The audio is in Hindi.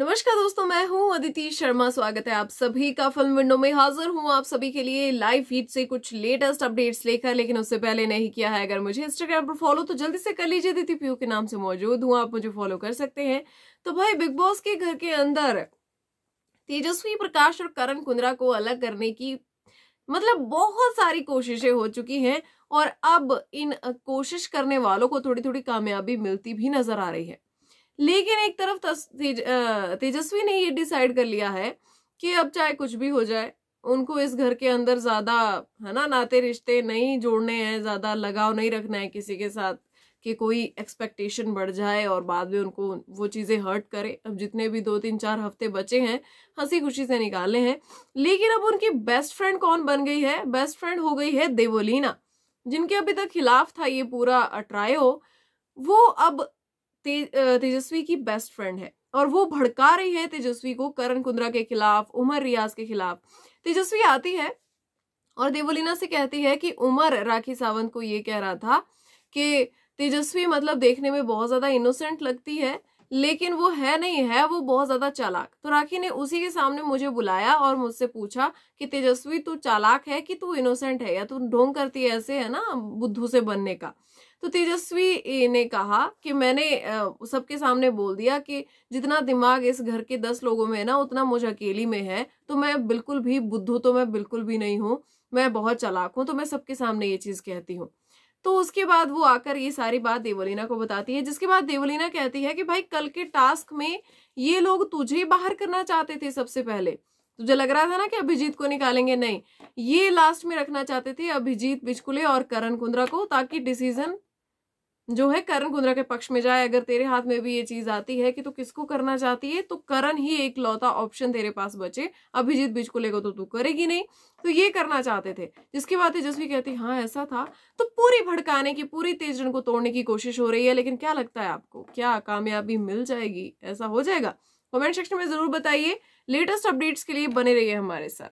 नमस्कार दोस्तों मैं हूं अदिति शर्मा स्वागत है आप सभी का फिल्म विंडो में हाजिर हूं आप सभी के लिए लाइव फीड से कुछ लेटेस्ट अपडेट्स लेकर लेकिन उससे पहले नहीं किया है अगर मुझे इंस्टाग्राम पर फॉलो तो जल्दी से कर लीजिए अदिति पीयू के नाम से मौजूद हूं आप मुझे फॉलो कर सकते हैं तो भाई बिग बॉस के घर के अंदर तेजस्वी प्रकाश और करण कुंद्रा को अलग करने की मतलब बहुत सारी कोशिशें हो चुकी हैं और अब इन कोशिश करने वालों को थोड़ी थोड़ी कामयाबी मिलती भी नजर आ रही है लेकिन एक तरफ तेज, तेजस्वी ने ये डिसाइड कर लिया है कि अब चाहे कुछ भी हो जाए उनको इस घर के अंदर ज्यादा है ना नाते रिश्ते नहीं जोड़ने हैं ज्यादा लगाव नहीं रखना है किसी के साथ कि कोई एक्सपेक्टेशन बढ़ जाए और बाद में उनको वो चीज़ें हर्ट करे अब जितने भी दो तीन चार हफ्ते बचे हैं हंसी खुशी से निकाले हैं लेकिन अब उनकी बेस्ट फ्रेंड कौन बन गई है बेस्ट फ्रेंड हो गई है देवोलीना जिनके अभी तक खिलाफ था ये पूरा ट्रायो वो अब ते, तेजस्वी की बेस्ट फ्रेंड है और वो भड़का रही है तेजस्वी को करण कुंद्रा के खिलाफ उमर रियाज के खिलाफ तेजस्वी आती है और देवोलीना से कहती है कि उमर राखी सावंत को ये कह रहा था कि तेजस्वी मतलब देखने में बहुत ज़्यादा इनोसेंट लगती है लेकिन वो है नहीं है वो बहुत ज़्यादा चालाक तो राखी ने उसी के सामने मुझे बुलाया और मुझसे पूछा कि तेजस्वी तू चालाक है कि तू इनोसेंट है या तू ढोंग करती है ऐसे है ना बुद्धू से बनने का तो तेजस्वी ने कहा कि मैंने सबके सामने बोल दिया कि जितना दिमाग इस घर के दस लोगों में है ना उतना मुझे अकेली में है तो मैं बिल्कुल भी बुद्धू तो मैं बिल्कुल भी नहीं हूँ मैं बहुत चलाक हूँ तो मैं सबके सामने ये चीज़ कहती हूँ तो उसके बाद वो आकर ये सारी बात देवलीना को बताती है जिसके बाद देवलीना कहती है कि भाई कल के टास्क में ये लोग तुझे बाहर करना चाहते थे सबसे पहले तुझे लग रहा था ना कि अभिजीत को निकालेंगे नहीं ये लास्ट में रखना चाहते थे अभिजीत बिचकुले और करण कुंद्रा को ताकि डिसीजन जो है करण कुंद्रा के पक्ष में जाए अगर तेरे हाथ में भी ये चीज आती है कि तू किसको करना चाहती है तो करण ही एक लौता ऑप्शन तेरे पास बचे अभिजीत बिज को लेगा तो तू करेगी नहीं तो ये करना चाहते थे जिसके बाद तेजस्वी कहती हाँ ऐसा था तो पूरी भड़काने की पूरी तेज को तोड़ने की कोशिश हो रही है लेकिन क्या लगता है आपको क्या कामयाबी मिल जाएगी ऐसा हो जाएगा कॉमेंट सेक्शन में जरूर बताइए लेटेस्ट अपडेट्स के लिए बने रहिए हमारे साथ